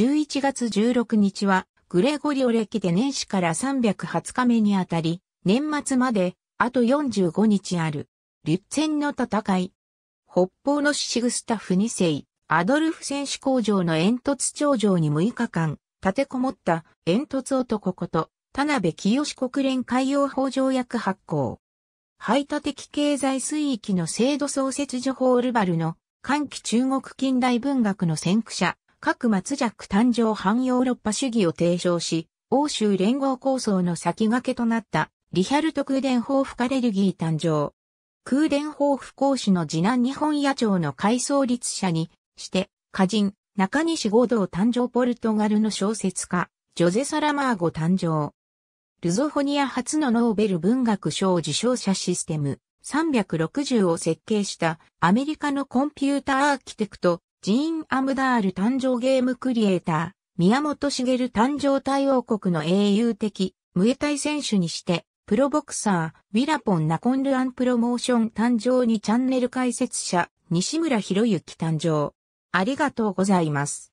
11月16日は、グレゴリオ歴で年始から320日目にあたり、年末まで、あと45日ある。リュッツェンの戦い。北方のシシグスタフ2世、アドルフ戦士工場の煙突頂上に6日間、立てこもった煙突男こと、田辺清国連海洋法条約発行。排他的経済水域の制度創設所ホールバルの、歓喜中国近代文学の先駆者、各松弱誕生反ヨーロッパ主義を提唱し、欧州連合構想の先駆けとなったリヒャルト・クーデンホーフ・カレルギー誕生。クーデンホーフの次男日本野鳥の改装立者にして、歌人、中西合同誕生ポルトガルの小説家、ジョゼ・サラマーゴ誕生。ルゾフォニア初のノーベル文学賞受賞者システム360を設計したアメリカのコンピューターアーキテクトジーン・アムダール誕生ゲームクリエイター、宮本茂誕生大王国の英雄的、ムエタイ選手にして、プロボクサー、ウィラポン・ナコンルアンプロモーション誕生にチャンネル解説者、西村博之誕生。ありがとうございます。